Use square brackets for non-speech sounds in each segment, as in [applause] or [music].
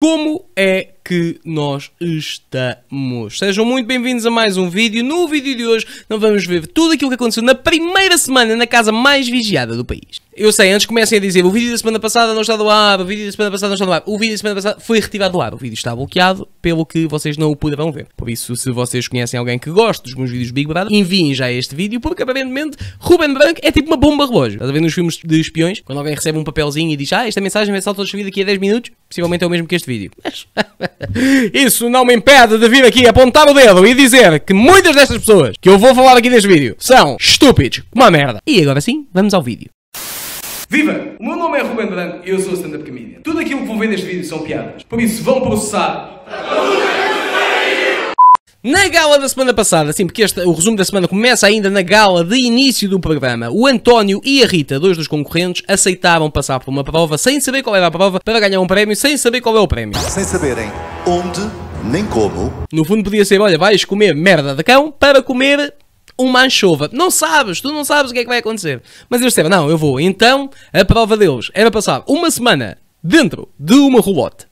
Como é que nós estamos? Sejam muito bem-vindos a mais um vídeo. No vídeo de hoje, nós vamos ver tudo aquilo que aconteceu na primeira semana na casa mais vigiada do país. Eu sei, antes comecem a dizer o vídeo da semana passada não está do ar, o vídeo da semana passada não está do ar, o vídeo da semana passada foi retirado do ar, o vídeo está bloqueado, pelo que vocês não o poderão ver. Por isso, se vocês conhecem alguém que gosta dos meus vídeos Big Brother, enviem já este vídeo, porque aparentemente Ruben Branco é tipo uma bomba relógio. Estás a ver nos filmes de espiões, quando alguém recebe um papelzinho e diz ah, esta mensagem vai ser vídeos daqui a 10 minutos, possivelmente é o mesmo que este vídeo. Mas [laughs] isso não me impede de vir aqui apontar o dedo e dizer que muitas destas pessoas que eu vou falar aqui neste vídeo são estúpidos, uma merda. E agora sim, vamos ao vídeo. Viva! O meu nome é Ruben Branco e eu sou stand-up comedian. Tudo aquilo que vou ver neste vídeo são piadas. Por isso, vão processar. Na gala da semana passada, sim, porque este, o resumo da semana começa ainda na gala de início do programa, o António e a Rita, dois dos concorrentes, aceitaram passar por uma prova sem saber qual era a prova para ganhar um prémio, sem saber qual é o prémio. Sem saberem onde, nem como. No fundo podia ser, olha, vais comer merda de cão para comer uma anchova. Não sabes, tu não sabes o que é que vai acontecer. Mas eles disseram, não, eu vou. Então, a prova deles era passar uma semana dentro de uma robot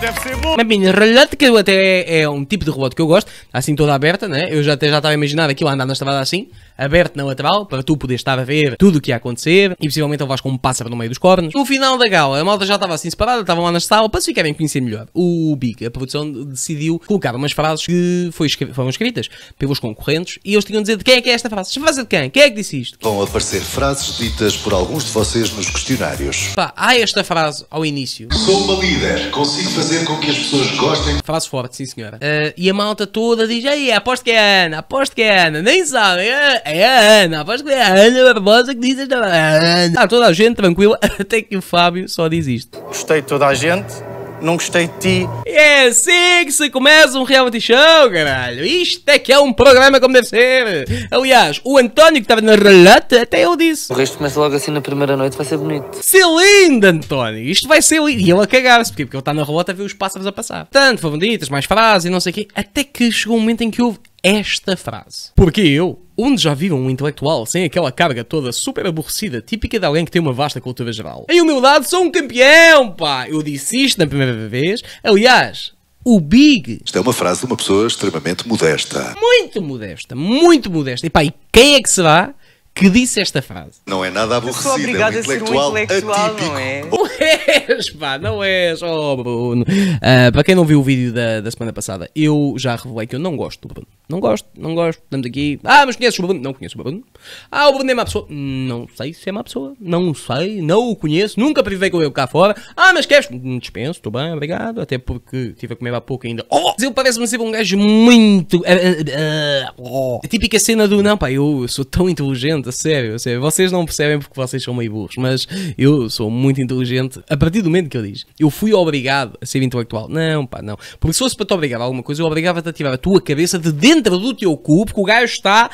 deve ser bom. Uma mini é que até é, é, um tipo de robot que eu gosto, tá assim toda aberta, né? Eu já até já estava a imaginar aquilo a andar na estrada assim, aberto na lateral, para tu poderes estar a ver tudo o que ia acontecer, e possivelmente ele vais com um pássaro no meio dos cornos. No final da gala, a malta já estava assim separada, estavam lá na sala, para se ficarem a conhecer melhor. O Big, a produção, decidiu colocar umas frases que foram escritas pelos concorrentes, e eles tinham de dizer de quem é que é esta frase. Esta frase é de quem? Quem é que disse isto? Vão aparecer frases ditas por alguns de vocês nos questionários. Pá, há esta frase ao início. Sou uma líder, consigo fazer fazer com que as pessoas gostem. Frase forte, sim senhora. Uh, e a malta toda diz: Ei, aposto que é a Ana, aposto que é a Ana, nem sabe, é, é a Ana, aposto que é a Ana Barbosa que diz esta. É Ana. Ah, toda a gente tranquila, [laughs] até que o Fábio só diz isto. Gostei de toda a gente não gostei de ti. E é assim que se começa um reality show, caralho. Isto é que é um programa como deve ser. Aliás, o António que estava na relata, até eu disse. O resto começa logo assim na primeira noite, vai ser bonito. Ser lindo, António. Isto vai ser lindo. E ele a cagar-se, porque, porque ele está na relata a ver os pássaros a passar. Tanto, ditas, mais frases e não sei o quê. Até que chegou um momento em que houve esta frase. Porque eu, onde já viram um intelectual sem aquela carga toda super aborrecida, típica de alguém que tem uma vasta cultura geral? Em humildade, sou um campeão, pá! Eu disse isto na primeira vez. Aliás, o Big. Isto é uma frase de uma pessoa extremamente modesta. Muito modesta, muito modesta. E pá, e quem é que será que disse esta frase? Não é nada aborrecido, é um intelectual, um intelectual atípico. Não é? [laughs] és, pá, não és, oh Bruno. Uh, para quem não viu o vídeo da, da semana passada, eu já revelei que eu não gosto do Bruno. Não gosto, não gosto. Estamos aqui. Ah, mas conheces o Bruno? Não conheço o Bruno. Ah, o Bruno é má pessoa. Não sei se é má pessoa. Não sei, não o conheço. Nunca privei com ele cá fora. Ah, mas queres? Hum, dispenso, estou bem, obrigado. Até porque estive a comer há pouco ainda. Oh, ele parece-me ser um gajo muito. Uh, uh, oh. A típica cena do não, pá, eu, eu sou tão inteligente, a sério, a sério. Vocês não percebem porque vocês são meio burros, mas eu sou muito inteligente a partir do momento que eu diz, eu fui obrigado a ser intelectual. Não, pá, não. Porque se fosse para te obrigar a alguma coisa, eu obrigava-te a tirar a tua cabeça de dentro do teu cu, porque o gajo está,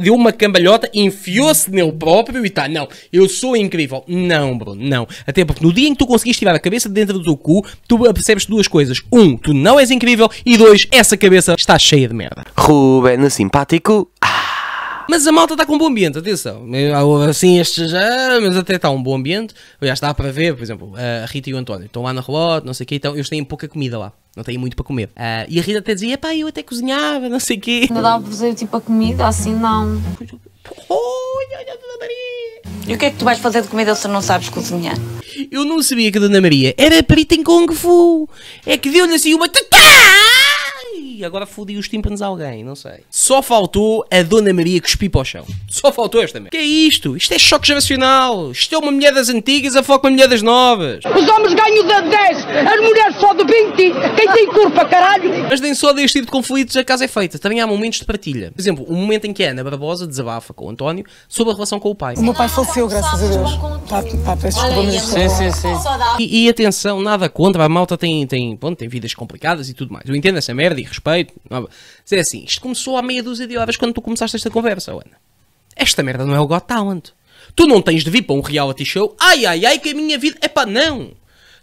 deu uma cambalhota, enfiou-se nele próprio e está. Não, eu sou incrível. Não, Bruno, não. Até porque no dia em que tu conseguiste tirar a cabeça de dentro do teu cu, tu percebes duas coisas. Um, tu não és incrível e dois, essa cabeça está cheia de merda. Ruben, simpático, mas a malta está com um bom ambiente, atenção. Assim, este já, mas até está um bom ambiente. Eu já estava para ver, por exemplo, a Rita e o António estão lá na relógio, não sei o quê, então eles têm pouca comida lá. Não têm muito para comer. Uh, e a Rita até dizia, pá, eu até cozinhava, não sei o quê. não dá para fazer tipo a comida, assim não. Olha, olha, Dona Maria! E o que é que tu vais fazer de comida se não sabes cozinhar? Eu não sabia que a Dona Maria era perita em Kung Fu. É que deu-lhe assim uma agora fodi os tímpanos a alguém, não sei. Só faltou a Dona Maria cuspir para o chão. Só faltou esta merda. Que é isto? Isto é choque geracional. Isto é uma mulher das antigas a foco com a mulher das novas. Os homens ganham da 10, as mulheres só de 20. Quem tem culpa, caralho? Mas nem só deste tipo de conflitos a casa é feita. Também há momentos de partilha. Por exemplo, o um momento em que a Ana Barbosa desabafa com o António sobre a relação com o pai. O meu pai faleceu, graças a Deus. Pá, peço desculpa, mas Sim, sim, sim. E, e, atenção, nada contra. A malta tem, tem, bom, tem vidas complicadas e tudo mais. Eu entendo essa merda e respeito. mas é assim, isto começou há meia dúzia de horas quando tu começaste esta conversa, Ana. Esta merda não é o Got Talent. Tu não tens de vir para um reality show. Ai, ai, ai, que a minha vida. é Epá, não!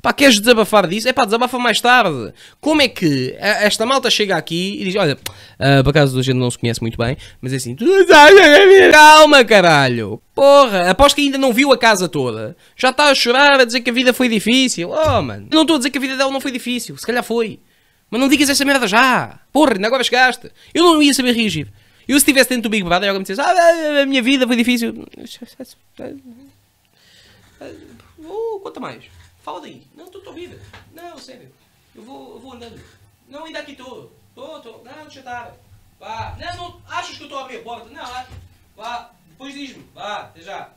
Pá, queres desabafar disso? É pá, desabafa mais tarde. Como é que esta malta chega aqui e diz: Olha, uh, por acaso a gente não se conhece muito bem, mas é assim, é é calma, caralho. Porra, aposto que ainda não viu a casa toda. Já está a chorar, a dizer que a vida foi difícil. Oh, mano, não estou a dizer que a vida dela não foi difícil. Se calhar foi. Mas não digas essa merda já. Porra, ainda agora chegaste. Eu não ia saber reagir. Eu se estivesse dentro do Big Brother, e alguém me dissesse, ah, a minha vida foi difícil. Uh, conta mais. Fala daí. Não, tô, tô viva. Não, sério. Eu vou, eu vou andando. Não, ainda aqui tô. Tô, tô. Não, já tava. Vá. Não, não. Achas que eu tô a abrir a porta? Não, acho. Vá. Depois diz-me. Vá, até já.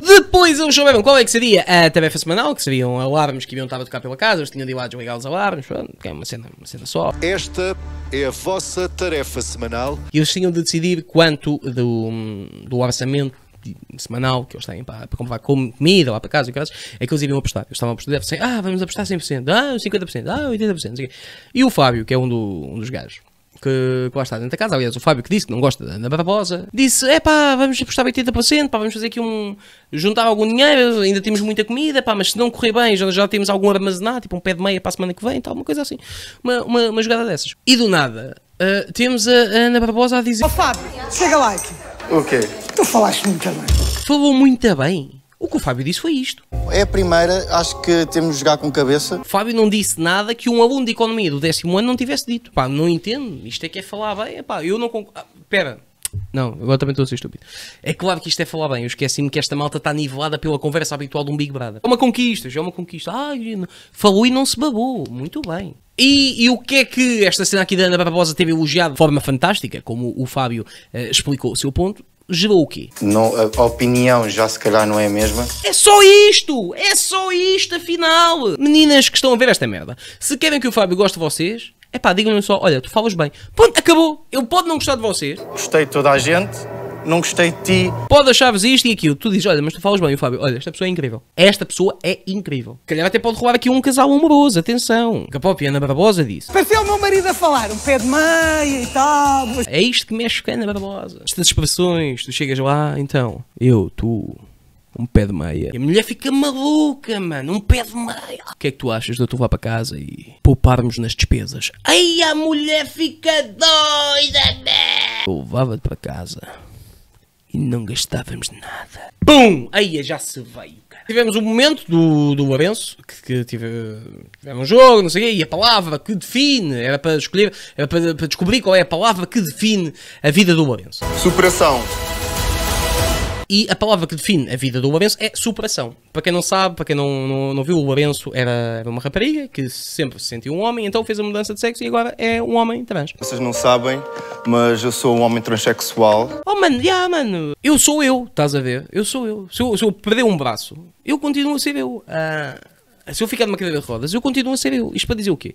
Depois eles souberam qual é que seria a tarefa semanal, que seriam alarmes que iam estar a tocar pela casa, eles tinham de ir lá desligar os alarmes, pronto, que é uma cena, uma cena só. Esta é a vossa tarefa semanal. E eles tinham de decidir quanto do, do orçamento semanal que eles têm para, para comprar comida lá para casa em casa é que eles iriam apostar. Eles estavam a apostar, assim, ah, vamos apostar 100%, ah, 50%, ah, 80%. E o Fábio, que é um, do, um dos gajos, que, que lá está dentro da casa. Aliás, o Fábio que disse que não gosta da Ana Barbosa, disse: é pá, vamos apostar 80%, pá, vamos fazer aqui um. juntar algum dinheiro, ainda temos muita comida, pá, mas se não correr bem, já, já temos algum armazenado, tipo um pé de meia para a semana que vem, tal, uma coisa assim. Uma, uma, uma jogada dessas. E do nada, uh, temos a, a Ana Barbosa a dizer: Ó oh, Fábio, chega lá aqui. O quê? Tu falaste muito bem. Falou muito bem. O que o Fábio disse foi isto. É a primeira, acho que temos de jogar com cabeça. Fábio não disse nada que um aluno de economia do décimo ano não tivesse dito. Pá, não entendo. Isto é que é falar bem. Pá, eu não concordo. Ah, pera, não, agora também estou a ser estúpido. É claro que isto é falar bem. Eu esqueci-me que esta malta está nivelada pela conversa habitual de um Big Brother. É uma conquista, já é uma conquista. Ai, falou e não se babou. Muito bem. E, e, o que é que esta cena aqui da Ana Barbosa teve elogiado de forma fantástica, como o Fábio eh, explicou o seu ponto, gerou o quê? Não, a opinião já se calhar não é a mesma. É só isto! É só isto, afinal! Meninas que estão a ver esta merda, se querem que o Fábio goste de vocês, é pá, digam-me só, olha, tu falas bem. Ponto acabou. Eu pode não gostar de vocês. Gostei de toda a gente, não gostei de ti. Pode achar-vos isto e aquilo. Tu dizes, olha, mas tu falas bem, o Fábio. Olha, esta pessoa é incrível. Esta pessoa é incrível. Calhar até pode rolar aqui um casal amoroso, atenção. Que a própria Ana Barbosa disse. Pareceu o meu marido a falar, um pé de meia e tal. É isto que mexe com a Ana Barbosa. Estas expressões, tu chegas lá, então, eu, tu, um pé de meia. E a mulher fica maluca, mano. Um pé de meia. O que é que tu achas de eu te levar para casa e pouparmos nas despesas? Ai, a mulher fica doida, mano. Né? Eu levava-te para casa e não gastávamos nada. Pum! Aí já se veio, cara. Tivemos um momento do, do Lourenço, que, que tive, tivemos um jogo, não sei o quê, e a palavra que define, era para escolher, era para, para descobrir qual é a palavra que define a vida do Lourenço. Superação. E a palavra que define a vida do Lourenço é superação. Para quem não sabe, para quem não, não, não viu, o Lourenço era, era, uma rapariga que sempre se sentiu um homem, então fez a mudança de sexo e agora é um homem trans. Vocês não sabem, mas eu sou um homem transexual. Oh mano, yeah, mano, eu sou eu, estás a ver? Eu sou eu. Se eu, se eu perder um braço, eu continuo a ser eu. Ah, se eu ficar numa cadeira de rodas, eu continuo a ser eu. Isto para dizer o quê?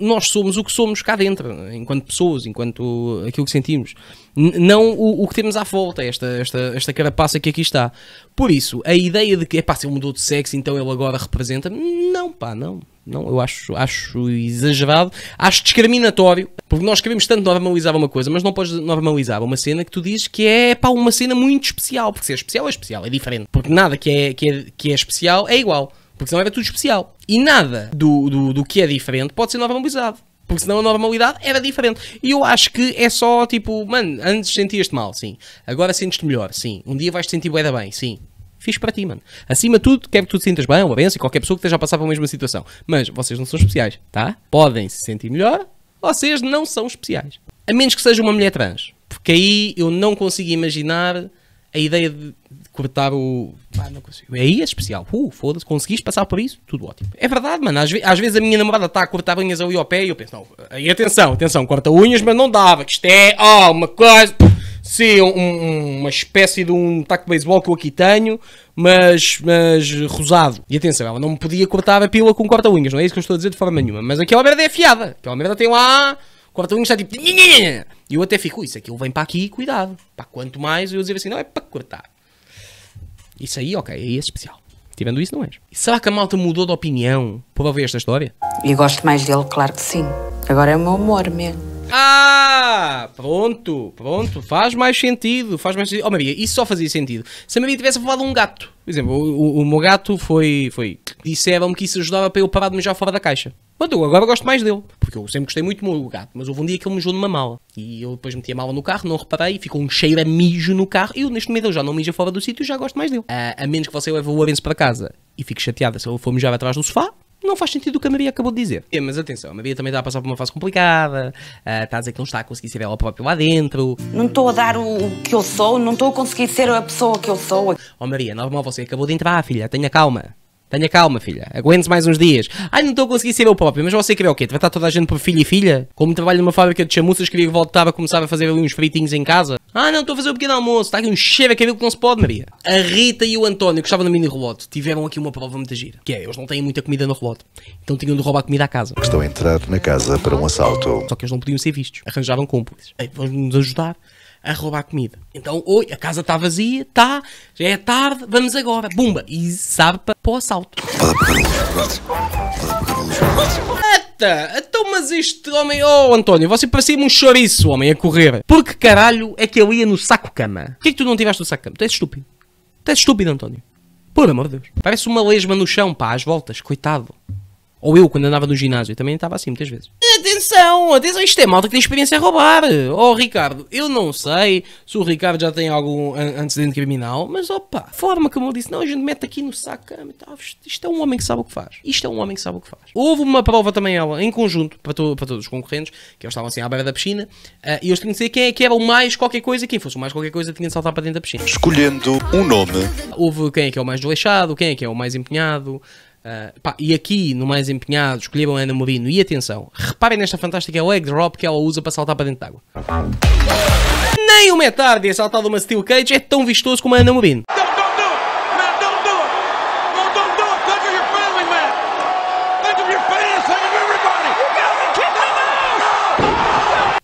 Nós somos o que somos cá dentro, enquanto pessoas, enquanto aquilo que sentimos não o, o, que temos à volta, esta, esta, esta carapaça que aqui está. Por isso, a ideia de que, é pá, se ele mudou de sexo, então ele agora representa. Não, pá, não. Não, eu acho, acho exagerado, acho discriminatório, porque nós queremos tanto normalizar uma coisa, mas não podes normalizar uma cena que tu dizes que é pá, uma cena muito especial, porque se é especial é especial, é diferente, porque nada que é, que é, que é especial é igual, porque senão era é, é tudo especial. E nada do, do, do que é diferente pode ser normalizado. Porque senão a normalidade era diferente. E eu acho que é só tipo, mano, antes sentias-te mal, sim. Agora sentes-te melhor, sim. Um dia vais te sentir bem, bem, sim. Fiz para ti, mano. Acima de tudo, quero que tu te sintas bem, uma benção e qualquer pessoa que esteja a passar pela mesma situação. Mas vocês não são especiais, tá? Podem se sentir melhor, vocês não são especiais. A menos que seja uma mulher trans. Porque aí eu não consigo imaginar a ideia de cortar o. é não consigo. É aí é especial. Uh, foda-se, conseguiste passar por isso? Tudo ótimo. É verdade, mano. Às, ve às vezes a minha namorada está a cortar unhas ali ao pé e eu penso, não, aí atenção, atenção, corta unhas, mas não dava, que isto é, oh, uma coisa. Sim, um, uma espécie de um taco de beisebol que eu aqui tenho, mas, mas rosado. E atenção, ela não me podia cortar a pila com corta-unhas, não é isso que eu estou a dizer de forma nenhuma. Mas aquela merda é afiada. Aquela merda tem lá Tipo, o protagonista está tipo. E eu até fico, isso aquilo vem para aqui, cuidado. para quanto mais eu dizer assim, não, é para cortar. Isso aí, ok, aí é especial. Tivendo isso, não és. Será que a malta mudou de opinião por ouvir esta história? E gosto mais dele, claro que sim. Agora é o meu humor mesmo. Ah, pronto, pronto. Faz mais sentido, faz mais sentido. Oh, Maria, isso só fazia sentido. Se a Maria tivesse falado de um gato, por exemplo, o, o, o meu gato foi. foi Disseram-me que isso ajudava para eu parar de mijar fora da caixa. Mas eu agora gosto mais dele, porque eu sempre gostei muito do meu gato, mas houve um dia que ele mijou numa mala. E eu depois meti a mala no carro, não reparei, ficou um cheiro a mijo no carro. E eu, neste momento, eu já não mijo fora do sítio, já gosto mais dele. A, ah, a menos que você leve o Lourenço para casa e fique chateada se ele for mijar atrás do sofá, não faz sentido o que a Maria acabou de dizer. É, mas atenção, a Maria também está a passar por uma fase complicada, uh, está a dizer que não está a conseguir ser ela própria lá dentro. Não estou a dar o, que eu sou, não estou a conseguir ser a pessoa que eu sou. Oh Maria, é normal, você acabou de entrar, filha, tenha calma. Tenha calma, filha. Aguente mais uns dias. Ai, não estou a conseguir ser eu próprio. Mas você quer o quê? Vai estar toda a gente por filho e filha? Como trabalho numa fábrica de chamuças, queria que voltava, começava a fazer ali uns fritinhos em casa. Ah, não, estou a fazer um pequeno almoço. Está aqui um cheiro a cabelo que não se pode, Maria. A Rita e o António, que estavam no mini relote, tiveram aqui uma prova muito gira. Que é, eles não têm muita comida no relote. Então tinham de roubar comida à casa. Estão a entrar na casa para um assalto. Só que eles não podiam ser vistos. Arranjavam cúmplices. Ei, vamos nos ajudar a roubar comida. Então, oi, a casa está vazia, tá, já é tarde, vamos agora, bumba, e sabe para, o assalto. Eita, então mas este homem, oh António, você parecia-me um chouriço, homem, a correr. Porque caralho é que ele ia no saco-cama? Que é que tu não tiveste no saco-cama? Tu és estúpido. Tu és estúpido, António. Por amor de Deus. Parece uma lesma no chão, pá, às voltas, coitado. Ou eu, quando andava no ginásio, também estava assim muitas vezes. Atenção, atenção, isto é malta que tem experiência a roubar. Oh, Ricardo, eu não sei se o Ricardo já tem algum antecedente criminal, mas opa, forma como ele disse, não, a gente mete aqui no saco, isto é um homem que sabe o que faz. Isto é um homem que sabe o que faz. Houve uma prova também ela, em conjunto, para, to para todos os concorrentes, que eles estavam assim à beira da piscina, uh, e eles tinham de dizer quem é que era o mais qualquer coisa, quem fosse o mais qualquer coisa tinha de saltar para dentro da piscina. Escolhendo um nome. Houve quem é que é o mais desleixado, quem é que é o mais empenhado, Uh, pá, e aqui, no mais empenhado, escolheram Ana Morino. E atenção, reparem nesta fantástica leg drop que ela usa para saltar para dentro água Nem o metade é tarde a saltar de uma steel cage é tão vistoso como a Ana Morino.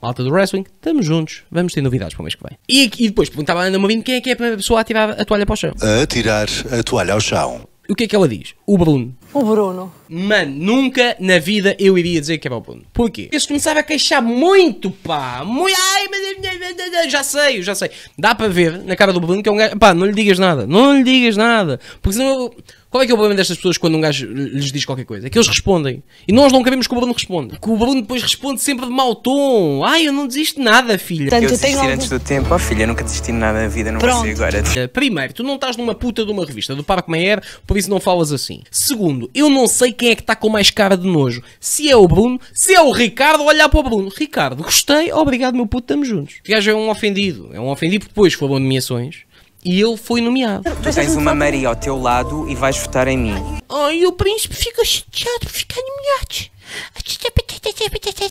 Alta do Wrestling, estamos juntos, vamos ter novidades para o mês que vem. E, e depois perguntava a Ana Morino quem é que é a pessoa a tirar a toalha para o chão. A tirar a toalha ao chão. O que é que ela diz? O Bruno. O Bruno. Mano, nunca na vida eu iria dizer que era é o Bruno. Porquê? Porque se começava a queixar muito, pá. Muito. Ai, mas. Já sei, já sei. Dá para ver na cara do Bruno que é um gajo. Pá, não lhe digas nada. Não lhe digas nada. Porque senão. Eu qual é que é o problema destas pessoas quando um gajo lhes diz qualquer coisa? É que eles respondem. E nós não queremos que o Bruno responda. Que o Bruno depois responde sempre de mau tom. Ai, eu não desisto nada, filha. Portanto, eu desisti algum... antes do tempo. Oh, filha, nunca desisti de nada na vida, não Pronto. consigo agora. Eh, primeiro, tu não estás numa puta de uma revista do Parque Mayer, por isso não falas assim. Segundo, eu não sei quem é que está com mais cara de nojo. Se é o Bruno, se é o Ricardo, olhar para o Bruno. Ricardo, gostei, obrigado, meu puto, estamos juntos. O gajo é um ofendido. É um ofendido porque depois foram nomeações e eu fui nomeado. Tu tens uma Maria ao teu lado e vais votar em mim. Ai, o príncipe fica chateado por ficar nomeado.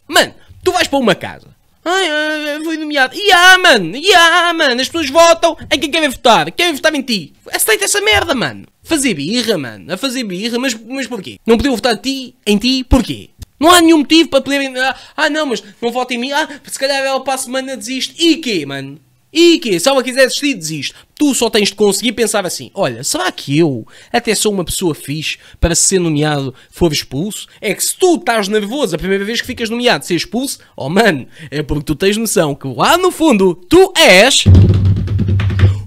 Mano, tu vais para uma casa. Ai, ai, fui nomeado. Ya, yeah, mano, ya, yeah, mano. As pessoas votam em quem querem votar. Querem votar em ti. Aceita essa merda, mano. Fazer birra, mano. A fazer birra, mas, mas porquê? Não podiam votar em ti, em ti, porquê? Não há nenhum motivo para poderem. Ah, ah não, mas não votem em mim. Ah, se calhar ela para a semana desiste. E quê, mano? E que se ela quiser desistir, desiste. Tu só tens de conseguir pensar assim: olha, será que eu até sou uma pessoa fixe para ser nomeado for expulso? É que se tu estás nervoso a primeira vez que ficas nomeado ser expulso, oh mano, é porque tu tens noção que lá no fundo tu és.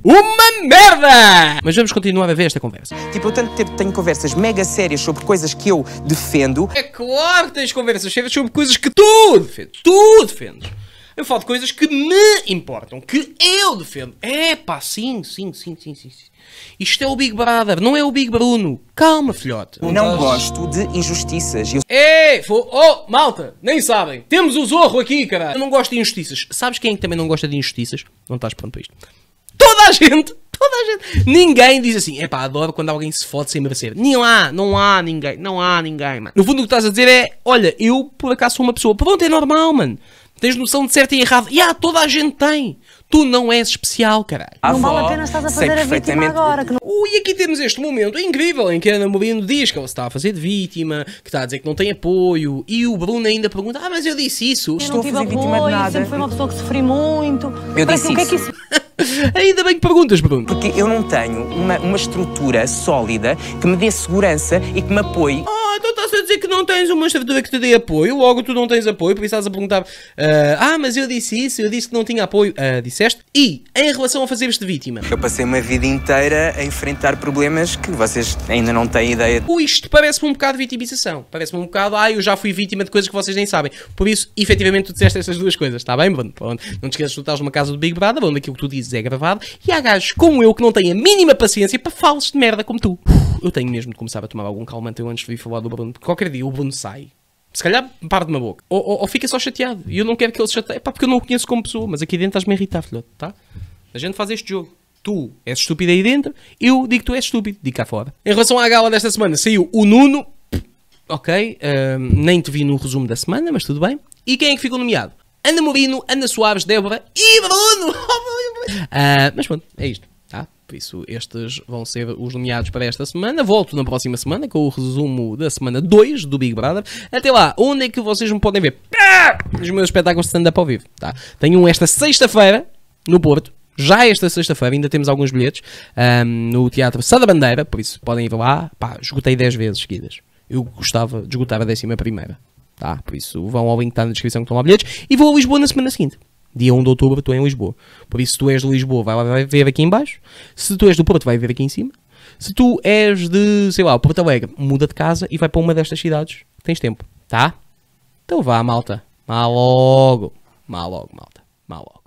Uma merda! Mas vamos continuar a ver esta conversa. Tipo, eu tanto tempo tenho conversas mega sérias sobre coisas que eu defendo. É claro que tens conversas sérias sobre coisas que tu defendes. Tu defendes. Eu falo de coisas que me importam, que eu defendo. É pá, sim, sim, sim, sim, sim. Isto é o Big Brother, não é o Big Bruno. Calma, filhote. Eu não gosto de injustiças. Eu... Ei, oh, malta, nem sabem. Temos o Zorro aqui, cara. Eu não gosto de injustiças. Sabes quem é também não gosta de injustiças? Não estás pronto para isto. Toda a gente toda a gente. Ninguém diz assim, pá, adoro quando alguém se fode sem merecer. nem lá não há ninguém, não há ninguém, mano. No fundo o que estás a dizer é, olha, eu por acaso sou uma pessoa. Pronto, é normal, mano. Tens noção de certo e errado. E ah, toda a gente tem. Tu não és especial, caralho. Não vale a pena estás a fazer a vítima agora. Que não... e aqui temos este momento incrível em que a Ana Molino diz que ela está a fazer de vítima, que está a dizer que não tem apoio. E o Bruno ainda pergunta, ah, mas eu disse isso. Eu não Estou tive a fazer apoio, vítima de nada. sempre foi uma pessoa que sofri muito. Eu Parece disse que isso. É que isso... [laughs] ainda bem que perguntas, Bruno. Porque eu não tenho uma, uma estrutura sólida que me dê segurança e que me apoie. Oh, então estás a dizer que não tens uma estrutura que te dê apoio, logo tu não tens apoio, por isso estás a perguntar: uh, Ah, mas eu disse isso, eu disse que não tinha apoio. Uh, disseste? E em relação a fazeres-te vítima? Eu passei uma vida inteira a enfrentar problemas que vocês ainda não têm ideia. Isto parece-me um bocado de vitimização. Parece-me um bocado, ah, eu já fui vítima de coisas que vocês nem sabem. Por isso, efetivamente, tu disseste estas duas coisas, está bem, Bruno? Não te esqueças que tu estás numa casa do Big Brother, onde aquilo que tu dizes é gravado, e há gajos como eu que não têm a mínima paciência para falas de merda como tu eu tenho mesmo de começar a tomar algum calmante antes de vir falar do Bruno, porque qualquer dia o Bruno sai. Se calhar parte de uma boca. Ou, ou, ou, fica só chateado. E eu não quero que ele se chateie. Pá, porque eu não o conheço como pessoa, mas aqui dentro estás-me a irritar, filhote, tá? A gente faz este jogo. Tu és estúpido aí dentro, eu digo que tu és estúpido, digo cá fora. Em relação à gala desta semana, saiu o Nuno. Ok, hum, nem te vi no resumo da semana, mas tudo bem. E quem é que ficou nomeado? Ana Morino, Ana Soares, Débora e Bruno! uh, [laughs] mas pronto, é isto. Por isso, estes vão ser os nomeados para esta semana. Volto na próxima semana com o resumo da semana 2 do Big Brother. Até lá, onde é que vocês me podem ver? Ah! Os meus espetáculos de stand-up ao vivo. Tá? Tenho um esta sexta-feira no Porto. Já esta sexta-feira ainda temos alguns bilhetes um, no Teatro Sada Bandeira, por isso podem ir lá. Pá, esgotei 10 vezes seguidas. Eu gostava de esgotar a décima primeira. Tá? Por isso vão ao link que está na descrição que estão lá bilhetes. E vou a Lisboa na semana seguinte. Dia 1 de outubro estou em Lisboa. Por isso, se tu és de Lisboa, vai, vai ver aqui em baixo. Se tu és do Porto, vai ver aqui em cima. Se tu és de, sei lá, Porto Alegre, muda de casa e vai para uma destas cidades. Tens tempo, tá? Então vá, malta. mal logo. mal logo, malta. mal logo.